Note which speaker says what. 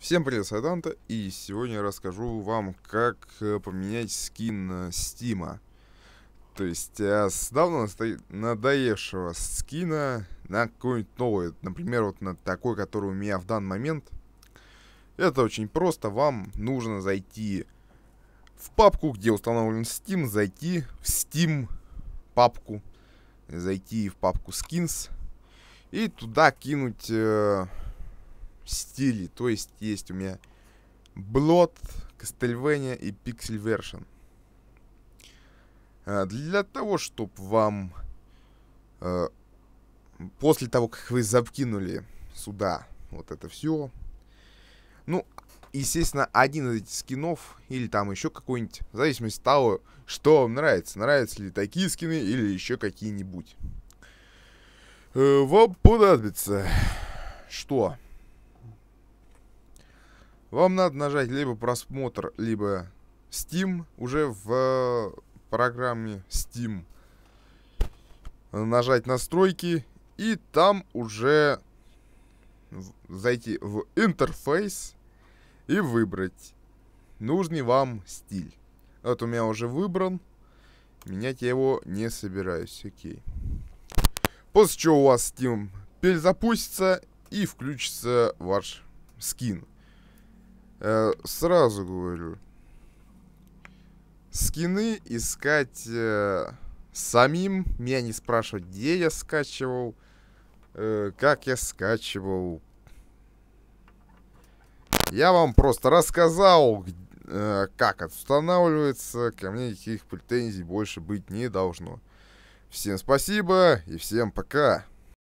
Speaker 1: Всем привет, Сайданта, и сегодня я расскажу вам, как э, поменять скин э, Стима. То есть, э, с давно надоевшего скина на какой-нибудь новый, например, вот на такой, который у меня в данный момент. Это очень просто, вам нужно зайти в папку, где установлен Steam, зайти в Steam папку, зайти в папку Skins и туда кинуть стилей. То есть есть у меня Blood, Castlevania и Pixel Version. А, для того, чтобы вам э, после того, как вы закинули сюда вот это все, ну, естественно, один из этих скинов или там еще какой-нибудь, в зависимости от того, что вам нравится. Нравятся ли такие скины или еще какие-нибудь. Э, вам понадобится что? Вам надо нажать либо просмотр, либо Steam уже в э, программе Steam. Нажать настройки и там уже зайти в интерфейс и выбрать нужный вам стиль. Вот у меня уже выбран. Менять я его не собираюсь. Окей. После чего у вас Steam перезапустится и включится ваш скин. Э, сразу говорю. Скины искать э, самим. Меня не спрашивать, где я скачивал. Э, как я скачивал. Я вам просто рассказал, э, как устанавливается. Ко мне никаких претензий больше быть не должно. Всем спасибо и всем пока.